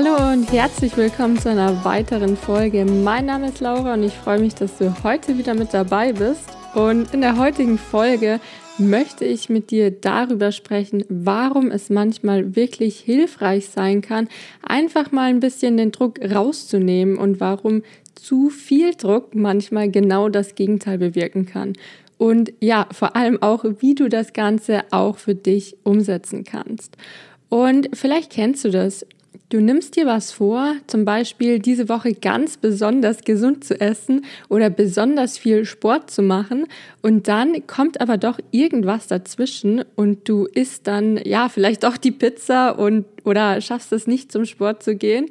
Hallo und herzlich willkommen zu einer weiteren Folge. Mein Name ist Laura und ich freue mich, dass du heute wieder mit dabei bist. Und in der heutigen Folge möchte ich mit dir darüber sprechen, warum es manchmal wirklich hilfreich sein kann, einfach mal ein bisschen den Druck rauszunehmen und warum zu viel Druck manchmal genau das Gegenteil bewirken kann. Und ja, vor allem auch, wie du das Ganze auch für dich umsetzen kannst. Und vielleicht kennst du das. Du nimmst dir was vor, zum Beispiel diese Woche ganz besonders gesund zu essen oder besonders viel Sport zu machen und dann kommt aber doch irgendwas dazwischen und du isst dann ja vielleicht doch die Pizza und oder schaffst es nicht zum Sport zu gehen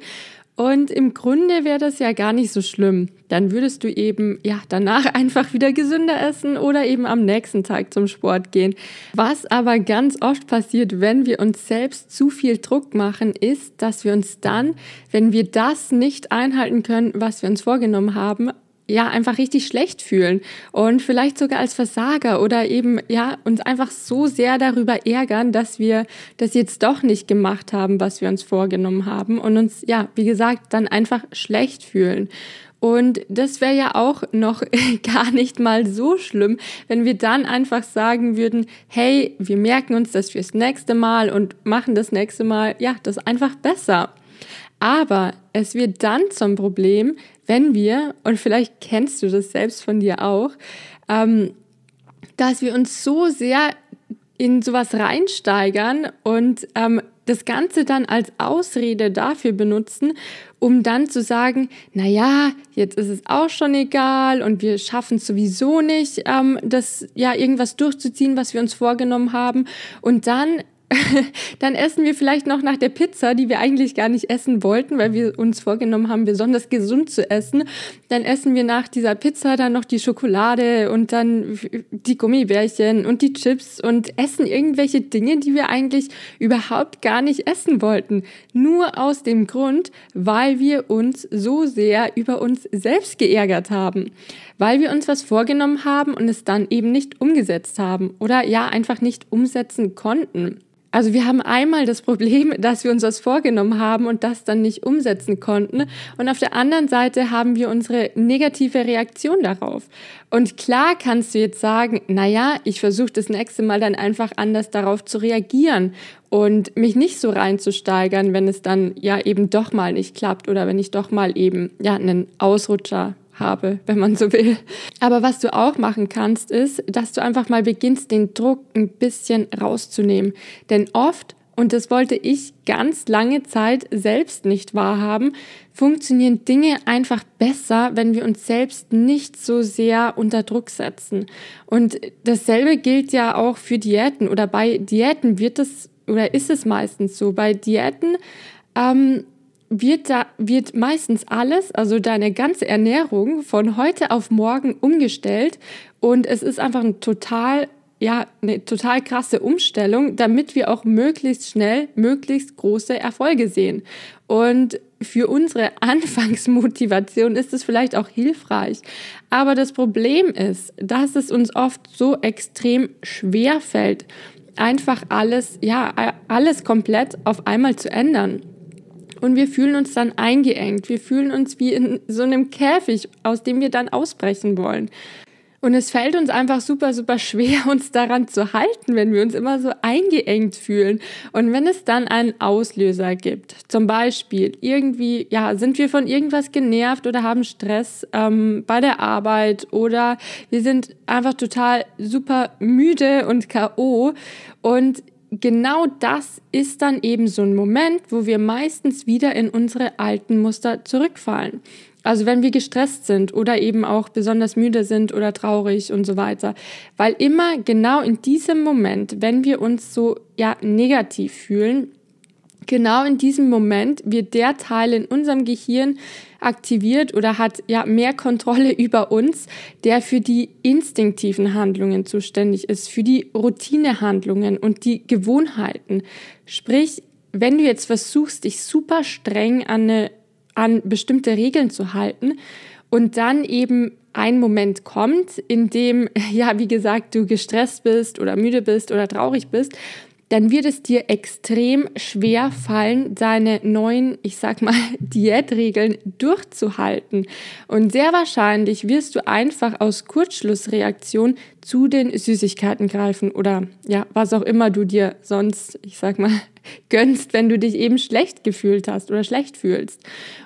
und im Grunde wäre das ja gar nicht so schlimm. Dann würdest du eben ja danach einfach wieder gesünder essen oder eben am nächsten Tag zum Sport gehen. Was aber ganz oft passiert, wenn wir uns selbst zu viel Druck machen, ist, dass wir uns dann, wenn wir das nicht einhalten können, was wir uns vorgenommen haben, ja einfach richtig schlecht fühlen und vielleicht sogar als Versager oder eben ja uns einfach so sehr darüber ärgern, dass wir das jetzt doch nicht gemacht haben, was wir uns vorgenommen haben und uns ja, wie gesagt, dann einfach schlecht fühlen. Und das wäre ja auch noch gar nicht mal so schlimm, wenn wir dann einfach sagen würden, hey, wir merken uns das fürs nächste Mal und machen das nächste Mal, ja, das einfach besser. Aber es wird dann zum Problem, wenn wir, und vielleicht kennst du das selbst von dir auch, ähm, dass wir uns so sehr in sowas reinsteigern und ähm, das Ganze dann als Ausrede dafür benutzen, um dann zu sagen, na ja, jetzt ist es auch schon egal und wir schaffen es sowieso nicht, ähm, das ja irgendwas durchzuziehen, was wir uns vorgenommen haben. Und dann dann essen wir vielleicht noch nach der Pizza, die wir eigentlich gar nicht essen wollten, weil wir uns vorgenommen haben, besonders gesund zu essen. Dann essen wir nach dieser Pizza dann noch die Schokolade und dann die Gummibärchen und die Chips und essen irgendwelche Dinge, die wir eigentlich überhaupt gar nicht essen wollten. Nur aus dem Grund, weil wir uns so sehr über uns selbst geärgert haben. Weil wir uns was vorgenommen haben und es dann eben nicht umgesetzt haben oder ja einfach nicht umsetzen konnten also wir haben einmal das Problem, dass wir uns was vorgenommen haben und das dann nicht umsetzen konnten. Und auf der anderen Seite haben wir unsere negative Reaktion darauf. Und klar kannst du jetzt sagen, naja, ich versuche das nächste Mal dann einfach anders darauf zu reagieren und mich nicht so reinzusteigern, wenn es dann ja eben doch mal nicht klappt oder wenn ich doch mal eben ja einen Ausrutscher habe, wenn man so will. Aber was du auch machen kannst, ist, dass du einfach mal beginnst, den Druck ein bisschen rauszunehmen. Denn oft, und das wollte ich ganz lange Zeit selbst nicht wahrhaben, funktionieren Dinge einfach besser, wenn wir uns selbst nicht so sehr unter Druck setzen. Und dasselbe gilt ja auch für Diäten oder bei Diäten wird es oder ist es meistens so. Bei Diäten ähm, wird, da, wird meistens alles, also deine ganze Ernährung von heute auf morgen umgestellt und es ist einfach ein total ja, eine total krasse Umstellung, damit wir auch möglichst schnell möglichst große Erfolge sehen. Und für unsere Anfangsmotivation ist es vielleicht auch hilfreich. Aber das Problem ist, dass es uns oft so extrem schwer fällt, einfach alles, ja, alles komplett auf einmal zu ändern und wir fühlen uns dann eingeengt. Wir fühlen uns wie in so einem Käfig, aus dem wir dann ausbrechen wollen. Und es fällt uns einfach super, super schwer, uns daran zu halten, wenn wir uns immer so eingeengt fühlen. Und wenn es dann einen Auslöser gibt, zum Beispiel irgendwie, ja, sind wir von irgendwas genervt oder haben Stress ähm, bei der Arbeit oder wir sind einfach total super müde und KO und genau das ist dann eben so ein Moment, wo wir meistens wieder in unsere alten Muster zurückfallen. Also wenn wir gestresst sind oder eben auch besonders müde sind oder traurig und so weiter. Weil immer genau in diesem Moment, wenn wir uns so ja negativ fühlen, genau in diesem Moment wird der Teil in unserem Gehirn aktiviert oder hat ja mehr Kontrolle über uns, der für die instinktiven Handlungen zuständig ist, für die Routinehandlungen und die Gewohnheiten. Sprich, wenn du jetzt versuchst, dich super streng an, eine, an bestimmte Regeln zu halten und dann eben ein Moment kommt, in dem, ja, wie gesagt, du gestresst bist oder müde bist oder traurig bist dann wird es dir extrem schwer fallen, deine neuen, ich sag mal, Diätregeln durchzuhalten. Und sehr wahrscheinlich wirst du einfach aus Kurzschlussreaktion zu den Süßigkeiten greifen oder ja, was auch immer du dir sonst, ich sag mal, gönnst, wenn du dich eben schlecht gefühlt hast oder schlecht fühlst.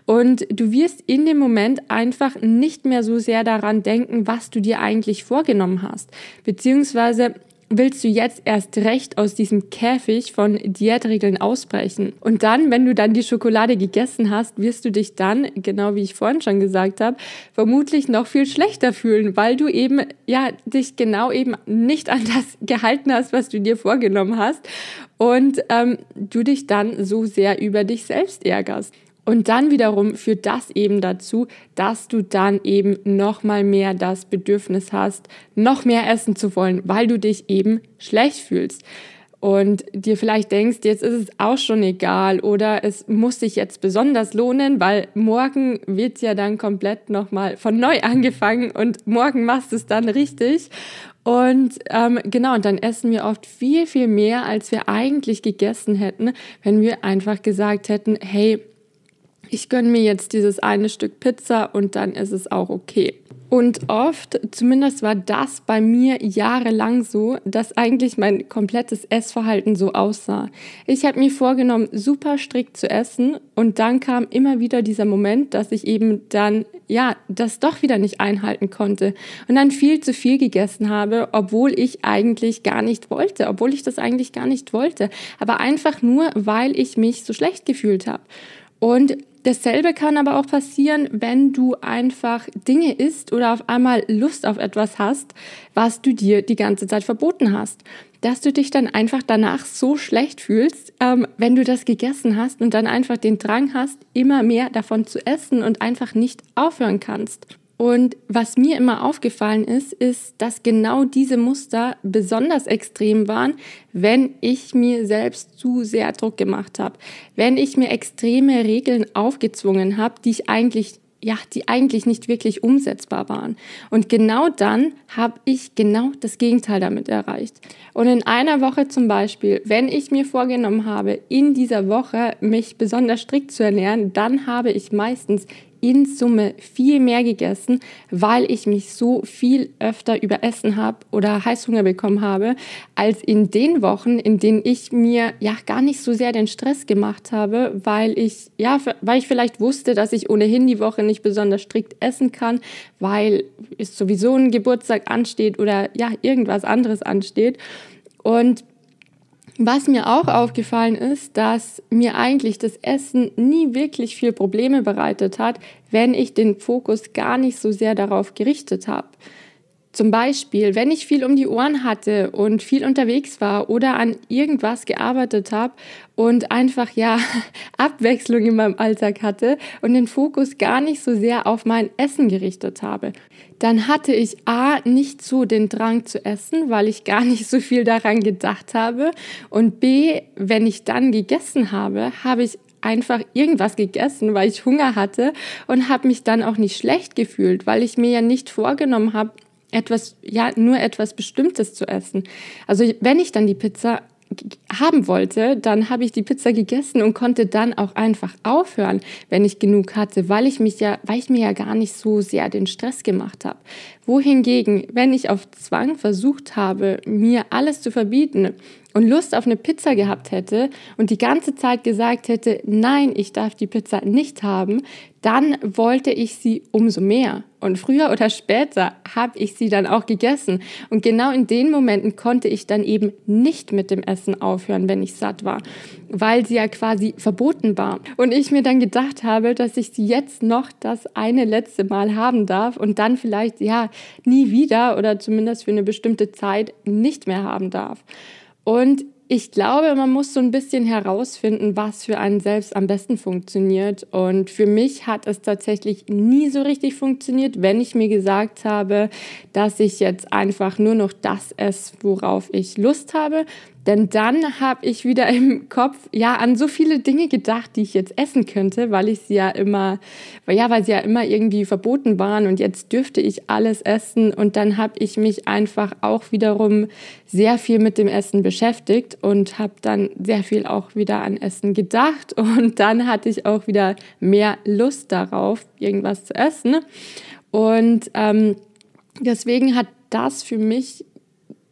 Und du wirst in dem Moment einfach nicht mehr so sehr daran denken, was du dir eigentlich vorgenommen hast. Beziehungsweise willst du jetzt erst recht aus diesem Käfig von Diätregeln ausbrechen. Und dann, wenn du dann die Schokolade gegessen hast, wirst du dich dann, genau wie ich vorhin schon gesagt habe, vermutlich noch viel schlechter fühlen, weil du eben, ja, dich genau eben nicht an das gehalten hast, was du dir vorgenommen hast und ähm, du dich dann so sehr über dich selbst ärgerst. Und dann wiederum führt das eben dazu, dass du dann eben noch mal mehr das Bedürfnis hast, noch mehr essen zu wollen, weil du dich eben schlecht fühlst und dir vielleicht denkst, jetzt ist es auch schon egal oder es muss sich jetzt besonders lohnen, weil morgen wird's ja dann komplett nochmal von neu angefangen und morgen machst du es dann richtig. Und ähm, genau, und dann essen wir oft viel, viel mehr, als wir eigentlich gegessen hätten, wenn wir einfach gesagt hätten, hey, ich gönne mir jetzt dieses eine Stück Pizza und dann ist es auch okay. Und oft, zumindest war das bei mir jahrelang so, dass eigentlich mein komplettes Essverhalten so aussah. Ich habe mir vorgenommen, super strikt zu essen und dann kam immer wieder dieser Moment, dass ich eben dann, ja, das doch wieder nicht einhalten konnte und dann viel zu viel gegessen habe, obwohl ich eigentlich gar nicht wollte, obwohl ich das eigentlich gar nicht wollte, aber einfach nur, weil ich mich so schlecht gefühlt habe. Und dasselbe kann aber auch passieren, wenn du einfach Dinge isst oder auf einmal Lust auf etwas hast, was du dir die ganze Zeit verboten hast. Dass du dich dann einfach danach so schlecht fühlst, ähm, wenn du das gegessen hast und dann einfach den Drang hast, immer mehr davon zu essen und einfach nicht aufhören kannst. Und was mir immer aufgefallen ist, ist, dass genau diese Muster besonders extrem waren, wenn ich mir selbst zu sehr Druck gemacht habe, wenn ich mir extreme Regeln aufgezwungen habe, die ich eigentlich ja, die eigentlich nicht wirklich umsetzbar waren. Und genau dann habe ich genau das Gegenteil damit erreicht. Und in einer Woche zum Beispiel, wenn ich mir vorgenommen habe, in dieser Woche mich besonders strikt zu ernähren, dann habe ich meistens in Summe viel mehr gegessen, weil ich mich so viel öfter überessen habe oder Heißhunger bekommen habe, als in den Wochen, in denen ich mir ja gar nicht so sehr den Stress gemacht habe, weil ich ja, weil ich vielleicht wusste, dass ich ohnehin die Woche nicht besonders strikt essen kann, weil es sowieso ein Geburtstag ansteht oder ja, irgendwas anderes ansteht. Und was mir auch aufgefallen ist, dass mir eigentlich das Essen nie wirklich viel Probleme bereitet hat, wenn ich den Fokus gar nicht so sehr darauf gerichtet habe. Zum Beispiel, wenn ich viel um die Ohren hatte und viel unterwegs war oder an irgendwas gearbeitet habe und einfach ja Abwechslung in meinem Alltag hatte und den Fokus gar nicht so sehr auf mein Essen gerichtet habe, dann hatte ich A nicht so den Drang zu essen, weil ich gar nicht so viel daran gedacht habe und B, wenn ich dann gegessen habe, habe ich einfach irgendwas gegessen, weil ich Hunger hatte und habe mich dann auch nicht schlecht gefühlt, weil ich mir ja nicht vorgenommen habe, etwas, ja, nur etwas Bestimmtes zu essen. Also wenn ich dann die Pizza haben wollte, dann habe ich die Pizza gegessen und konnte dann auch einfach aufhören, wenn ich genug hatte, weil ich mich ja, weil ich mir ja gar nicht so sehr den Stress gemacht habe, wohingegen, wenn ich auf Zwang versucht habe, mir alles zu verbieten und Lust auf eine Pizza gehabt hätte und die ganze Zeit gesagt hätte, nein, ich darf die Pizza nicht haben, dann wollte ich sie umso mehr. Und früher oder später habe ich sie dann auch gegessen. Und genau in den Momenten konnte ich dann eben nicht mit dem Essen aufhören, wenn ich satt war, weil sie ja quasi verboten war. Und ich mir dann gedacht habe, dass ich sie jetzt noch das eine letzte Mal haben darf und dann vielleicht, ja, nie wieder oder zumindest für eine bestimmte Zeit nicht mehr haben darf. Und ich glaube, man muss so ein bisschen herausfinden, was für einen selbst am besten funktioniert. Und für mich hat es tatsächlich nie so richtig funktioniert, wenn ich mir gesagt habe, dass ich jetzt einfach nur noch das esse, worauf ich Lust habe, denn dann habe ich wieder im Kopf ja an so viele Dinge gedacht, die ich jetzt essen könnte, weil ich sie ja immer, weil ja, weil sie ja immer irgendwie verboten waren und jetzt dürfte ich alles essen und dann habe ich mich einfach auch wiederum sehr viel mit dem Essen beschäftigt und habe dann sehr viel auch wieder an Essen gedacht und dann hatte ich auch wieder mehr Lust darauf, irgendwas zu essen und ähm, deswegen hat das für mich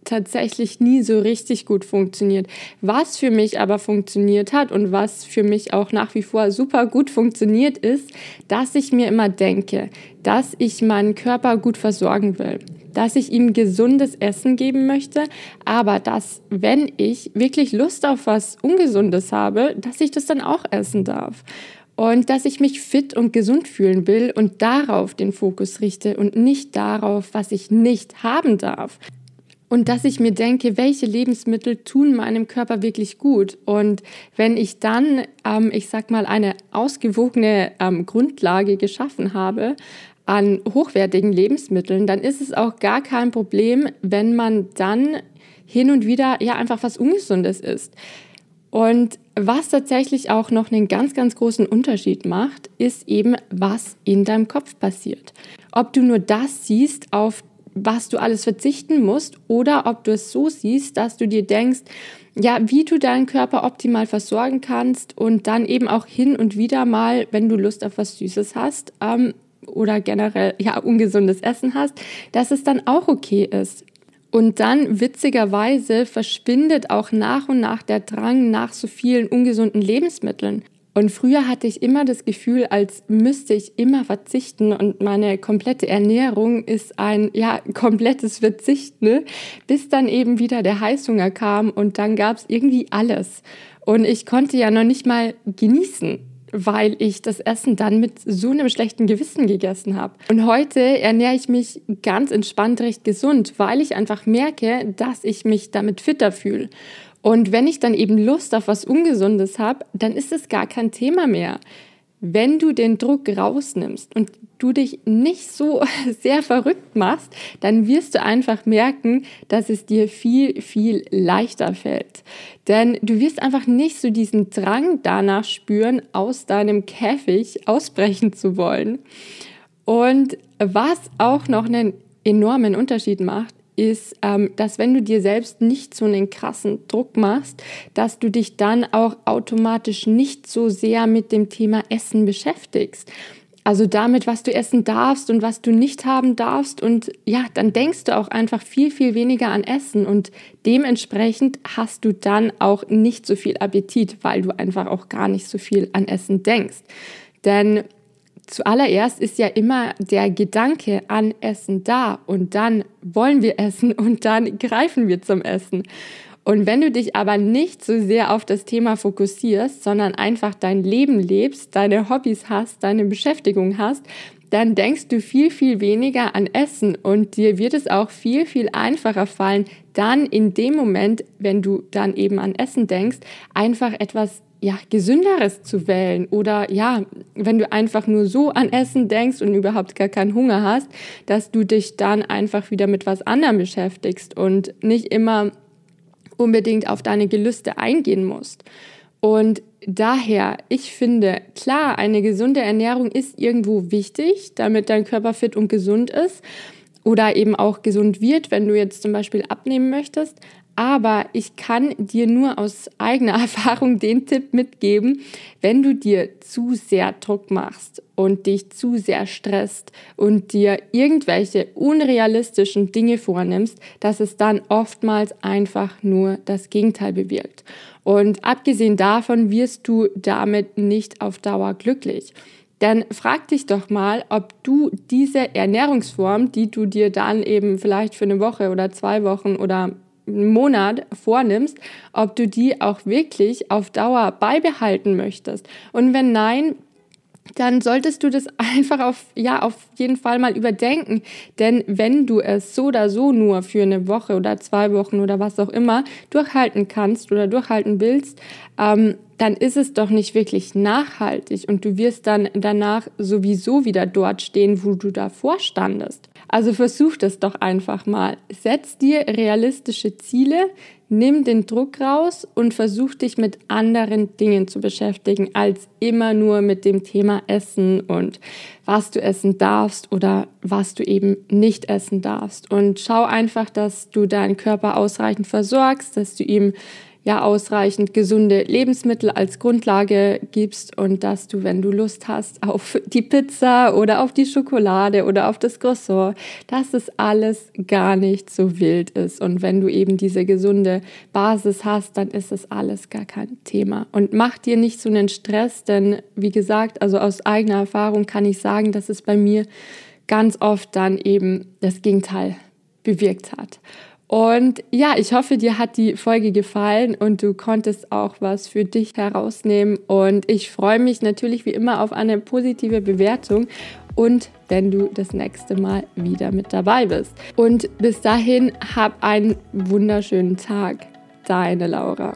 tatsächlich nie so richtig gut funktioniert. Was für mich aber funktioniert hat und was für mich auch nach wie vor super gut funktioniert, ist, dass ich mir immer denke, dass ich meinen Körper gut versorgen will, dass ich ihm gesundes Essen geben möchte, aber dass, wenn ich wirklich Lust auf was Ungesundes habe, dass ich das dann auch essen darf und dass ich mich fit und gesund fühlen will und darauf den Fokus richte und nicht darauf, was ich nicht haben darf. Und dass ich mir denke, welche Lebensmittel tun meinem Körper wirklich gut. Und wenn ich dann, ähm, ich sag mal, eine ausgewogene ähm, Grundlage geschaffen habe, an hochwertigen Lebensmitteln, dann ist es auch gar kein Problem, wenn man dann hin und wieder ja einfach was Ungesundes isst. Und was tatsächlich auch noch einen ganz, ganz großen Unterschied macht, ist eben, was in deinem Kopf passiert. Ob du nur das siehst auf was du alles verzichten musst oder ob du es so siehst, dass du dir denkst, ja, wie du deinen Körper optimal versorgen kannst und dann eben auch hin und wieder mal, wenn du Lust auf was Süßes hast ähm, oder generell ja ungesundes Essen hast, dass es dann auch okay ist. Und dann witzigerweise verschwindet auch nach und nach der Drang nach so vielen ungesunden Lebensmitteln. Und früher hatte ich immer das Gefühl, als müsste ich immer verzichten und meine komplette Ernährung ist ein ja komplettes Verzichten, ne? Bis dann eben wieder der Heißhunger kam und dann gab es irgendwie alles. Und ich konnte ja noch nicht mal genießen weil ich das Essen dann mit so einem schlechten Gewissen gegessen habe. Und heute ernähre ich mich ganz entspannt, recht gesund, weil ich einfach merke, dass ich mich damit fitter fühle. Und wenn ich dann eben Lust auf was Ungesundes habe, dann ist es gar kein Thema mehr. Wenn du den Druck rausnimmst und du dich nicht so sehr verrückt machst, dann wirst du einfach merken, dass es dir viel, viel leichter fällt. Denn du wirst einfach nicht so diesen Drang danach spüren, aus deinem Käfig ausbrechen zu wollen. Und was auch noch einen enormen Unterschied macht, ist, ähm, dass wenn du dir selbst nicht so einen krassen Druck machst, dass du dich dann auch automatisch nicht so sehr mit dem Thema Essen beschäftigst. Also damit, was du essen darfst und was du nicht haben darfst. Und ja, dann denkst du auch einfach viel, viel weniger an Essen. Und dementsprechend hast du dann auch nicht so viel Appetit, weil du einfach auch gar nicht so viel an Essen denkst. Denn zuallererst ist ja immer der Gedanke an Essen da und dann wollen wir essen und dann greifen wir zum Essen. Und wenn du dich aber nicht so sehr auf das Thema fokussierst, sondern einfach dein Leben lebst, deine Hobbys hast, deine Beschäftigung hast, dann denkst du viel, viel weniger an Essen und dir wird es auch viel, viel einfacher fallen, dann in dem Moment, wenn du dann eben an Essen denkst, einfach etwas ja, gesünderes zu wählen oder ja, wenn du einfach nur so an Essen denkst und überhaupt gar keinen Hunger hast, dass du dich dann einfach wieder mit was anderem beschäftigst und nicht immer unbedingt auf deine Gelüste eingehen musst. Und daher, ich finde, klar, eine gesunde Ernährung ist irgendwo wichtig, damit dein Körper fit und gesund ist oder eben auch gesund wird, wenn du jetzt zum Beispiel abnehmen möchtest. Aber ich kann dir nur aus eigener Erfahrung den Tipp mitgeben, wenn du dir zu sehr Druck machst und dich zu sehr stresst und dir irgendwelche unrealistischen Dinge vornimmst, dass es dann oftmals einfach nur das Gegenteil bewirkt. Und abgesehen davon wirst du damit nicht auf Dauer glücklich dann frag dich doch mal, ob du diese Ernährungsform, die du dir dann eben vielleicht für eine Woche oder zwei Wochen oder Monat vornimmst, ob du die auch wirklich auf Dauer beibehalten möchtest. Und wenn nein, dann solltest du das einfach auf, ja, auf jeden Fall mal überdenken. Denn wenn du es so oder so nur für eine Woche oder zwei Wochen oder was auch immer durchhalten kannst oder durchhalten willst, ähm, dann ist es doch nicht wirklich nachhaltig und du wirst dann danach sowieso wieder dort stehen, wo du davor standest. Also versuch das doch einfach mal. Setz dir realistische Ziele, nimm den Druck raus und versuch dich mit anderen Dingen zu beschäftigen, als immer nur mit dem Thema Essen und was du essen darfst oder was du eben nicht essen darfst. Und schau einfach, dass du deinen Körper ausreichend versorgst, dass du ihm ja ausreichend gesunde Lebensmittel als Grundlage gibst und dass du, wenn du Lust hast auf die Pizza oder auf die Schokolade oder auf das Croissant, dass es alles gar nicht so wild ist. Und wenn du eben diese gesunde Basis hast, dann ist das alles gar kein Thema. Und mach dir nicht so einen Stress, denn wie gesagt, also aus eigener Erfahrung kann ich sagen, dass es bei mir ganz oft dann eben das Gegenteil bewirkt hat. Und ja, ich hoffe, dir hat die Folge gefallen und du konntest auch was für dich herausnehmen. Und ich freue mich natürlich wie immer auf eine positive Bewertung und wenn du das nächste Mal wieder mit dabei bist. Und bis dahin, hab einen wunderschönen Tag. Deine Laura.